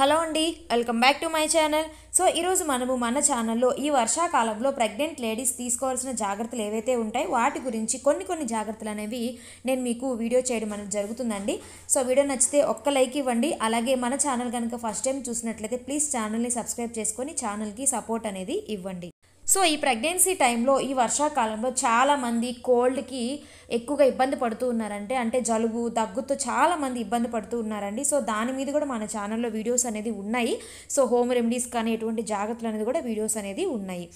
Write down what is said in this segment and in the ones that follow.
hello అండి welcome back to my channel so ఈరోజు మనము మన ఛానల్లో ఈ వర్షాకాలంలో ప్రెగ్నెంట్ లేడీస్ తీసుకోవాల్సిన జాగ్రత్తలు ఏవైతే ఉంటాయో వాటి గురించి కొన్ని కొన్ని జాగ్రత్తలు అనేవి నేను మీకు వీడియో చేయడం అనేది జరుగుతుందండి సో వీడియో నచ్చితే ఒక్క లైక్ ఇవ్వండి అలాగే మన ఛానల్ కనుక ఫస్ట్ టైం చూసినట్లయితే ప్లీజ్ ఛానల్ని సబ్స్క్రైబ్ చేసుకొని ఛానల్కి సపోర్ట్ అనేది ఇవ్వండి సో ఈ ప్రెగ్నెన్సీ టైంలో ఈ వర్షాకాలంలో చాలామంది కోల్డ్కి ఎక్కువగా ఇబ్బంది పడుతూ ఉన్నారంటే అంటే జలుబు దగ్గుతో చాలామంది ఇబ్బంది పడుతూ ఉన్నారండి సో దాని మీద కూడా మన ఛానల్లో వీడియోస్ అనేది ఉన్నాయి సో హోమ్ రెమెడీస్ కానీ ఎటువంటి జాగ్రత్తలు అనేది కూడా వీడియోస్ అనేది ఉన్నాయి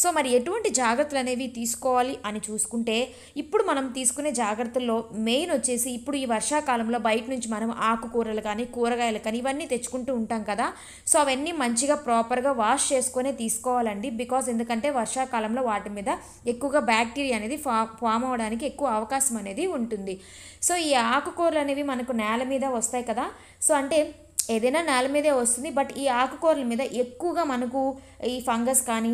సో మరి ఎటువంటి జాగ్రత్తలు అనేవి తీసుకోవాలి అని చూసుకుంటే ఇప్పుడు మనం తీసుకునే జాగ్రత్తల్లో మెయిన్ వచ్చేసి ఇప్పుడు ఈ వర్షాకాలంలో బయట నుంచి మనం ఆకుకూరలు కానీ కూరగాయలు కానీ ఇవన్నీ తెచ్చుకుంటూ ఉంటాం కదా సో అవన్నీ మంచిగా ప్రాపర్గా వాష్ చేసుకునే తీసుకోవాలండి బికాజ్ ఎందుకంటే వర్షాకాలంలో వాటి మీద ఎక్కువగా బ్యాక్టీరియా అనేది ఫా ఫామ్ అవ్వడానికి ఎక్కువ అవకాశం అనేది ఉంటుంది సో ఈ ఆకుకూరలు అనేవి మనకు నేల మీద వస్తాయి కదా సో అంటే ఏదైనా నేల మీదే వస్తుంది బట్ ఈ ఆకుకూరల మీద ఎక్కువగా మనకు ఈ ఫంగస్ కానీ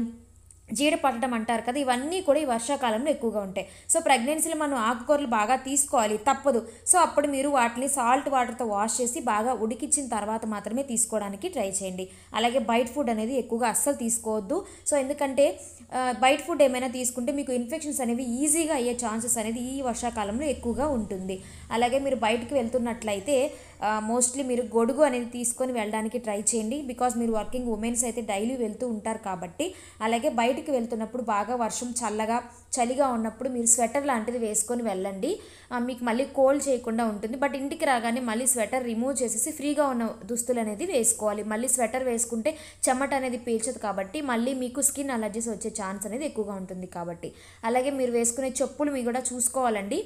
జీడ పట్టడం అంటారు కదా ఇవన్నీ కూడా ఈ వర్షాకాలంలో ఎక్కువగా ఉంటాయి సో ప్రెగ్నెన్సీలో మనం ఆకుకూరలు బాగా తీసుకోవాలి తప్పదు సో అప్పుడు మీరు వాటిని సాల్ట్ వాటర్తో వాష్ చేసి బాగా ఉడికిచ్చిన తర్వాత మాత్రమే తీసుకోవడానికి ట్రై చేయండి అలాగే బయట ఫుడ్ అనేది ఎక్కువగా అస్సలు తీసుకోవద్దు సో ఎందుకంటే బయట ఫుడ్ ఏమైనా తీసుకుంటే మీకు ఇన్ఫెక్షన్స్ అనేవి ఈజీగా అయ్యే ఛాన్సెస్ అనేది ఈ వర్షాకాలంలో ఎక్కువగా ఉంటుంది అలాగే మీరు బయటకు వెళ్తున్నట్లయితే మోస్ట్లీ మీరు గొడుగు అనేది తీసుకొని వెళ్ళడానికి ట్రై చేయండి బికాస్ మీరు వర్కింగ్ ఉమెన్స్ అయితే డైలీ వెళ్తూ ఉంటారు కాబట్టి అలాగే బయటికి వెళ్తున్నప్పుడు బాగా వర్షం చల్లగా చలిగా ఉన్నప్పుడు మీరు స్వెటర్ లాంటిది వేసుకొని వెళ్ళండి మీకు మళ్ళీ కోల్డ్ చేయకుండా ఉంటుంది బట్ ఇంటికి రాగానే మళ్ళీ స్వెటర్ రిమూవ్ చేసేసి ఫ్రీగా ఉన్న దుస్తులు అనేది వేసుకోవాలి మళ్ళీ స్వెటర్ వేసుకుంటే చెమట అనేది పీల్చదు కాబట్టి మళ్ళీ మీకు స్కిన్ అలర్జీస్ వచ్చే ఛాన్స్ అనేది ఎక్కువగా ఉంటుంది కాబట్టి అలాగే మీరు వేసుకునే చెప్పులు మీ కూడా చూసుకోవాలండి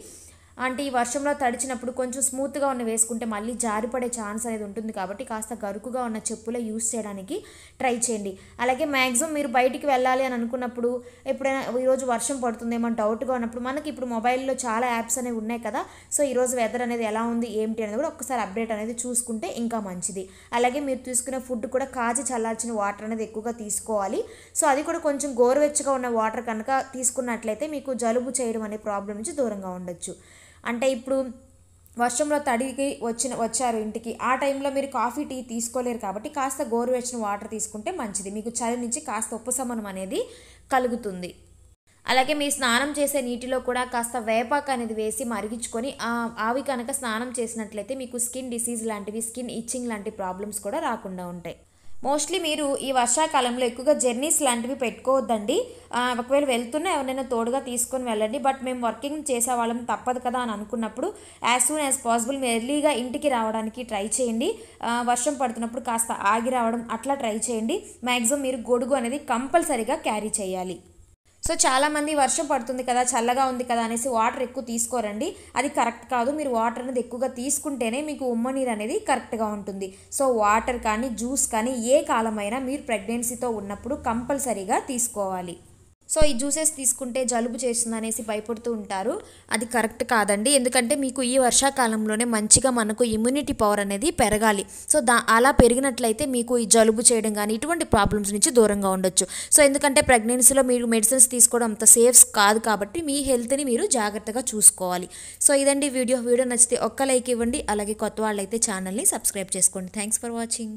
అంటే ఈ వర్షంలో తడిచినప్పుడు కొంచెం స్మూత్గా ఉన్న వేసుకుంటే మళ్ళీ జారిపడే ఛాన్స్ అనేది ఉంటుంది కాబట్టి కాస్త గరుకుగా ఉన్న చెప్పులో యూస్ చేయడానికి ట్రై చేయండి అలాగే మ్యాక్సిమం మీరు బయటికి వెళ్ళాలి అని అనుకున్నప్పుడు ఎప్పుడైనా ఈరోజు వర్షం పడుతుందేమో డౌట్గా ఉన్నప్పుడు మనకి ఇప్పుడు మొబైల్లో చాలా యాప్స్ అనేవి ఉన్నాయి కదా సో ఈరోజు వెదర్ అనేది ఎలా ఉంది ఏమిటి అనేది కూడా ఒకసారి అప్డేట్ అనేది చూసుకుంటే ఇంకా మంచిది అలాగే మీరు తీసుకునే ఫుడ్ కూడా కాచి చల్లార్చిన వాటర్ అనేది ఎక్కువగా తీసుకోవాలి సో అది కూడా కొంచెం గోరువెచ్చగా ఉన్న వాటర్ కనుక తీసుకున్నట్లయితే మీకు జలుబు చేయడం అనే ప్రాబ్లం నుంచి దూరంగా ఉండొచ్చు అంటే ఇప్పుడు వర్షంలో తడికి వచ్చిన వచ్చారు ఇంటికి ఆ టైంలో మీరు కాఫీ టీ తీసుకోలేరు కాబట్టి కాస్త గోరువెచ్చిన వాటర్ తీసుకుంటే మంచిది మీకు చలి నుంచి కాస్త ఉపశమనం అనేది కలుగుతుంది అలాగే మీ స్నానం చేసే నీటిలో కూడా కాస్త వేపాకు అనేది వేసి మరిగించుకొని ఆవి కనుక స్నానం చేసినట్లయితే మీకు స్కిన్ డిసీజ్ లాంటివి స్కిన్ ఇచ్చింగ్ లాంటి ప్రాబ్లమ్స్ కూడా రాకుండా ఉంటాయి మోస్ట్లీ మీరు ఈ వర్షాకాలంలో ఎక్కువగా జర్నీస్ లాంటివి పెట్టుకోవద్దండి ఒకవేళ వెళ్తున్నా ఎవరైనా తోడుగా తీసుకొని వెళ్ళండి బట్ మేము వర్కింగ్ చేసే వాళ్ళం తప్పదు కదా అని అనుకున్నప్పుడు యాజ్ సూన్ యాజ్ పాసిబుల్ మీరు ఎర్లీగా ఇంటికి రావడానికి ట్రై చేయండి వర్షం పడుతున్నప్పుడు కాస్త ఆగి రావడం అట్లా ట్రై చేయండి మ్యాక్సిమం మీరు గొడుగు అనేది కంపల్సరీగా క్యారీ చేయాలి సో చాలామంది వర్షం పడుతుంది కదా చల్లగా ఉంది కదా అనేసి వాటర్ ఎక్కువ తీసుకోరండి అది కరెక్ట్ కాదు మీరు వాటర్ అనేది ఎక్కువగా తీసుకుంటేనే మీకు ఉమ్మ నీరు అనేది కరెక్ట్గా ఉంటుంది సో వాటర్ కానీ జ్యూస్ కానీ ఏ కాలమైనా మీరు ప్రెగ్నెన్సీతో ఉన్నప్పుడు కంపల్సరీగా తీసుకోవాలి సో ఈ జ్యూసెస్ తీసుకుంటే జలుబు చేస్తుంది అనేసి భయపడుతూ ఉంటారు అది కరెక్ట్ కాదండి ఎందుకంటే మీకు ఈ వర్షాకాలంలోనే మంచిగా మనకు ఇమ్యూనిటీ పవర్ అనేది పెరగాలి సో దా అలా పెరిగినట్లయితే మీకు ఈ జలుబు చేయడం కానీ ఇటువంటి ప్రాబ్లమ్స్ నుంచి దూరంగా ఉండొచ్చు సో ఎందుకంటే ప్రెగ్నెన్సీలో మీరు మెడిసిన్స్ తీసుకోవడం అంత సేఫ్ కాదు కాబట్టి మీ హెల్త్ని మీరు జాగ్రత్తగా చూసుకోవాలి సో ఇదండి వీడియో వీడియో నచ్చితే ఒక్క లైక్ ఇవ్వండి అలాగే కొత్త వాళ్ళైతే ఛానల్ని సబ్స్క్రైబ్ చేసుకోండి థ్యాంక్స్ ఫర్ వాచింగ్